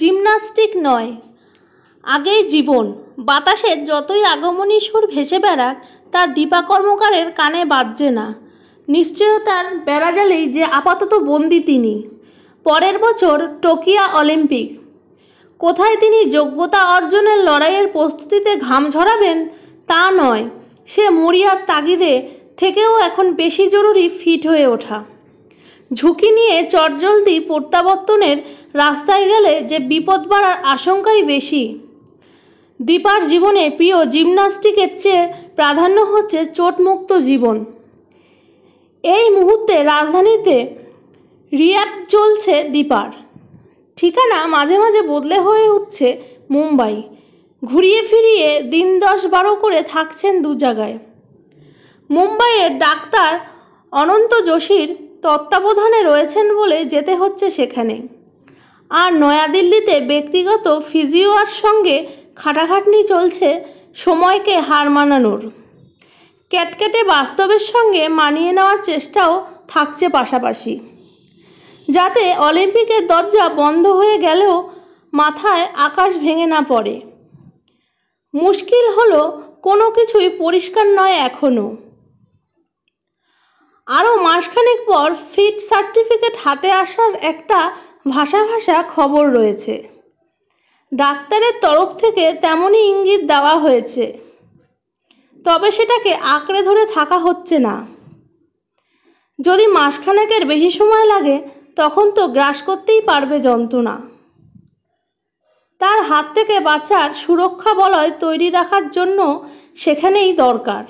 gymnastic নয় আগেই জীবন বাতাসের যতই আগমনী সুর ভেসে বেড়াক তা দীপা কর্মকারের কানে বাজছে না নিশ্চয়তার বেড়াজালেই যে আপাতত বন্দি তিনি পরের বছর টোকিয়া অলিম্পিক কোথায় তিনি যোগ্যতা অর্জনের লড়াইয়ের প্রস্তুতিতে ঘাম ঝরাবেন তা নয় সে মরিয়ার তাগিদে থেকেও এখন বেশি জরুরি ফিট হয়ে ওঠা ঝুঁকি নিয়ে চটজলদি প্রত্যাবর্তনের রাস্তায় গেলে যে বিপদ বাড়ার আশঙ্কাই বেশি দীপার জীবনে প্রিয় জিমনাস্টিকের চেয়ে প্রাধান্য হচ্ছে চোটমুক্ত জীবন এই মুহূর্তে রাজধানীতে রিয়াদ চলছে দীপার ঠিকানা মাঝে মাঝে বদলে হয়ে উঠছে মুম্বাই ঘুরিয়ে ফিরিয়ে দিন দশ বারো করে থাকছেন দু জায়গায় মুম্বাইয়ের ডাক্তার অনন্ত যোশীর তত্ত্বাবধানে রয়েছেন বলে যেতে হচ্ছে সেখানে আর নয়াদিল্লিতে ব্যক্তিগত ফিজিওয়ার সঙ্গে খাটাখাটনি চলছে সময়কে হার মানানোর ক্যাটকেটে বাস্তবের সঙ্গে মানিয়ে নেওয়ার চেষ্টাও থাকছে পাশাপাশি যাতে অলিম্পিকের দরজা বন্ধ হয়ে গেলেও মাথায় আকাশ ভেঙে না পড়ে মুশকিল হলো কোনো কিছুই পরিষ্কার নয় এখনও আরও মাসখানেক পর ফিট সার্টিফিকেট হাতে আসার একটা ভাষা ভাষা খবর রয়েছে ডাক্তারের তরফ থেকে তেমনই ইঙ্গিত দেওয়া হয়েছে তবে সেটাকে আঁকড়ে ধরে থাকা হচ্ছে না যদি মাসখানেকের বেশি সময় লাগে তখন তো গ্রাস করতেই পারবে যন্ত্রণা তার হাত থেকে বাঁচার সুরক্ষা বলয় তৈরি রাখার জন্য সেখানেই দরকার